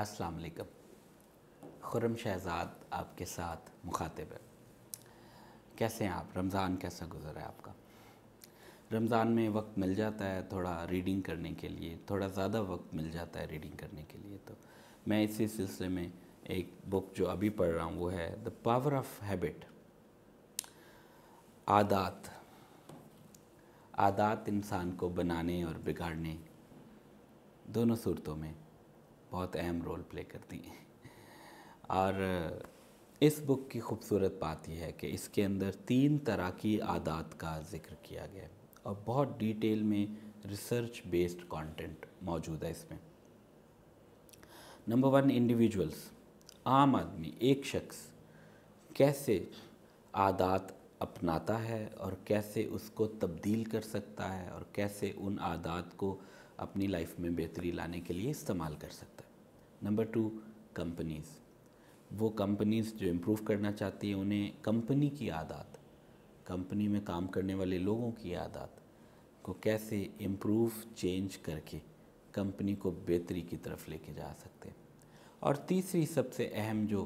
السلام علیکم خرم شہزاد آپ کے ساتھ مخاطب ہے کیسے ہیں آپ رمضان کیسا ہے آپ کا رمضان میں وقت مل جاتا ہے تھوڑا ریڈنگ کرنے کے لیے تھوڑا زیادہ وقت مل جاتا ہے ریڈنگ کرنے کے لیے تو میں اسی سلسلے میں ایک بک جو ابھی پڑھ رہا ہوں وہ ہے دا پاور آف ہیبٹ عادات عادات انسان کو بنانے اور بگاڑنے دونوں صورتوں میں بہت اہم رول پلے کرتی ہیں اور اس بک کی خوبصورت بات یہ ہے کہ اس کے اندر تین طرح کی عادات کا ذکر کیا گیا ہے اور بہت ڈیٹیل میں ریسرچ بیسڈ کانٹینٹ موجود ہے اس میں نمبر ون انڈیویجولس عام آدمی ایک شخص کیسے عادات اپناتا ہے اور کیسے اس کو تبدیل کر سکتا ہے اور کیسے ان عادات کو اپنی لائف میں بہتری لانے کے لیے استعمال کر سکتا ہے نمبر ٹو کمپنیز وہ کمپنیز جو امپروو کرنا چاہتی ہیں انہیں کمپنی کی عادات کمپنی میں کام کرنے والے لوگوں کی عادات کو کیسے امپروو چینج کر کے کمپنی کو بہتری کی طرف لے کے جا سکتے ہیں اور تیسری سب سے اہم جو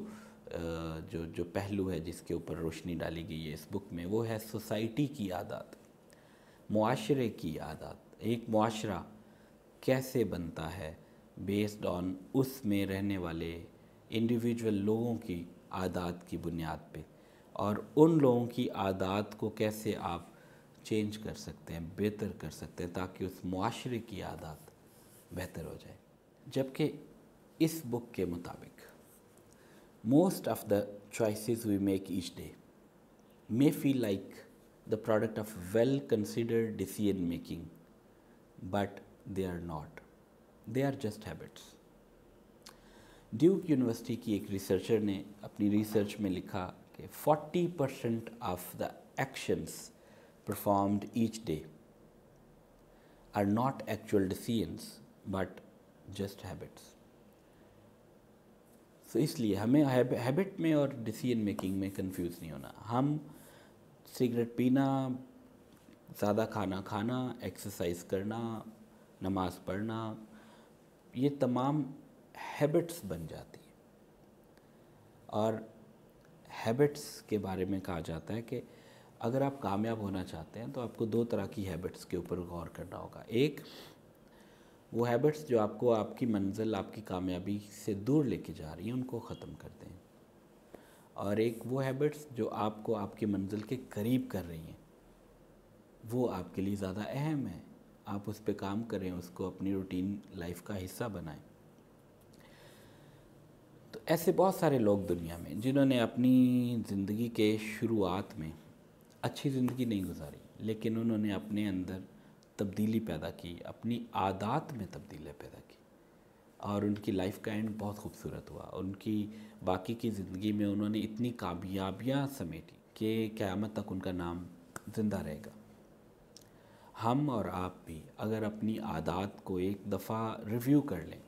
جو جو پہلو ہے جس کے اوپر روشنی ڈالی گئی ہے اس بک میں وہ ہے سوسائٹی کی عادات معاشرے کی عادات ایک معاشرہ کیسے بنتا ہے بیسڈ آن اس میں رہنے والے انڈیویجول لوگوں کی عادات کی بنیاد پہ اور ان لوگوں کی عادات کو کیسے آپ چینج کر سکتے ہیں بہتر کر سکتے ہیں تاکہ اس معاشرے کی عادات بہتر ہو جائے جبکہ اس بک کے مطابق most of the choices we make each day may feel like the product of well considered decision making but they are not they are just habits Duke University کی ایک ریسرچر نے اپنی ریسرچ میں لکھا کہ forty percent of the actions performed each day are not actual decisions but just habits so اس لیے ہمیں ہیبٹ میں اور ڈیسیجن میکنگ میں کنفیوز نہیں ہونا ہم سگریٹ پینا زیادہ کھانا کھانا ایکسرسائز کرنا نماز پڑھنا یہ تمام ہیبٹس بن جاتی ہیں اور ہیبٹس کے بارے میں کہا جاتا ہے کہ اگر آپ کامیاب ہونا چاہتے ہیں تو آپ کو دو طرح کی ہیبٹس کے اوپر غور کرنا ہوگا ایک وہ ہیبٹس جو آپ کو آپ کی منزل آپ کی کامیابی سے دور لے کے جا رہی ہیں ان کو ختم کر دیں اور ایک وہ ہیبٹس جو آپ کو آپ کی منزل کے قریب کر رہی ہیں وہ آپ کے لیے زیادہ اہم ہیں آپ اس پہ کام کریں اس کو اپنی روٹین لائف کا حصہ بنائیں تو ایسے بہت سارے لوگ دنیا میں جنہوں نے اپنی زندگی کے شروعات میں اچھی زندگی نہیں گزاری لیکن انہوں نے اپنے اندر تبدیلی پیدا کی اپنی عادات میں تبدیلیاں پیدا کی اور ان کی لائف کا اینڈ بہت خوبصورت ہوا ان کی باقی کی زندگی میں انہوں نے اتنی کامیابیاں سمیٹی کہ قیامت تک ان کا نام زندہ رہے گا ہم اور آپ بھی اگر اپنی عادات کو ایک دفعہ ریویو کر لیں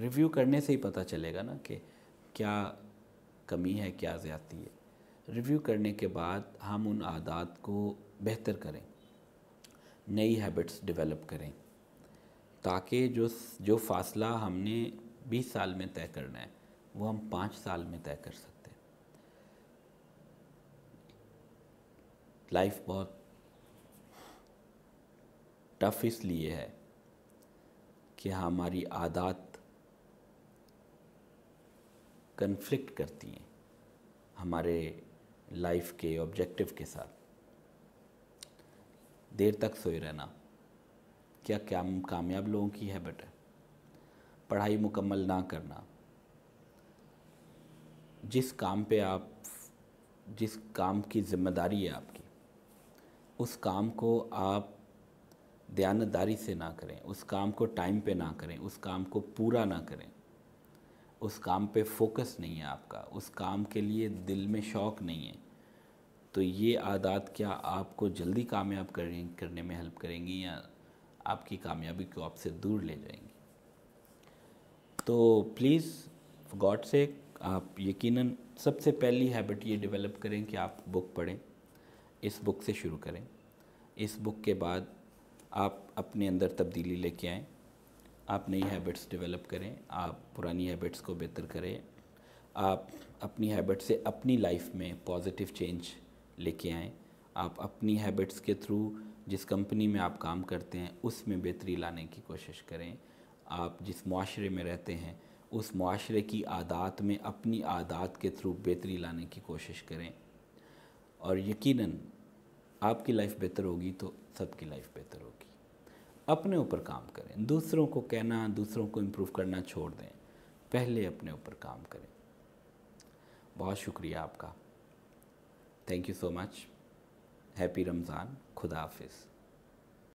ریویو کرنے سے ہی پتہ چلے گا نا کہ کیا کمی ہے کیا زیادتی ہے ریویو کرنے کے بعد ہم ان عادات کو بہتر کریں نئی ہیبٹس ڈیولپ کریں تاکہ جو جو فاصلہ ہم نے بیس سال میں طے کرنا ہے وہ ہم پانچ سال میں طے کر سکتے ہیں لائف بہت ٹف اس لیے ہے کہ ہماری عادات کنفلکٹ کرتی ہیں ہمارے لائف کے آبجیکٹیو کے ساتھ دیر تک سوئے رہنا کیا کامیاب لوگوں کی ہے بٹ ہے پڑھائی مکمل نہ کرنا جس کام پہ آپ جس کام کی ذمہ داری ہے آپ کی اس کام کو آپ دیانتداری سے نہ کریں اس کام کو ٹائم پہ نہ کریں اس کام کو پورا نہ کریں اس کام پہ فوکس نہیں ہے آپ کا اس کام کے لیے دل میں شوق نہیں ہے تو یہ عادات کیا آپ کو جلدی کامیاب کریں کرنے میں ہیلپ کریں گی یا آپ کی کامیابی کو آپ سے دور لے جائیں گی تو پلیز گاڈ سے آپ یقیناً سب سے پہلی ہیبٹ یہ ڈیولپ کریں کہ آپ بک پڑھیں اس بک سے شروع کریں اس بک کے بعد آپ اپنے اندر تبدیلی لے کے آئیں آپ نئی ہیبٹس ڈیولپ کریں آپ پرانی ہیبٹس کو بہتر کریں آپ اپنی ہیبٹ سے اپنی لائف میں پازیٹیو چینج لے کے آئیں آپ اپنی ہیبٹس کے تھرو جس کمپنی میں آپ کام کرتے ہیں اس میں بہتری لانے کی کوشش کریں آپ جس معاشرے میں رہتے ہیں اس معاشرے کی عادات میں اپنی عادات کے تھرو بہتری لانے کی کوشش کریں اور یقیناً آپ کی لائف بہتر ہوگی تو سب کی لائف بہتر ہوگی اپنے اوپر کام کریں دوسروں کو کہنا دوسروں کو امپروو کرنا چھوڑ دیں پہلے اپنے اوپر کام کریں بہت شکریہ آپ کا thank you so much happy Ramzan خدا حافظ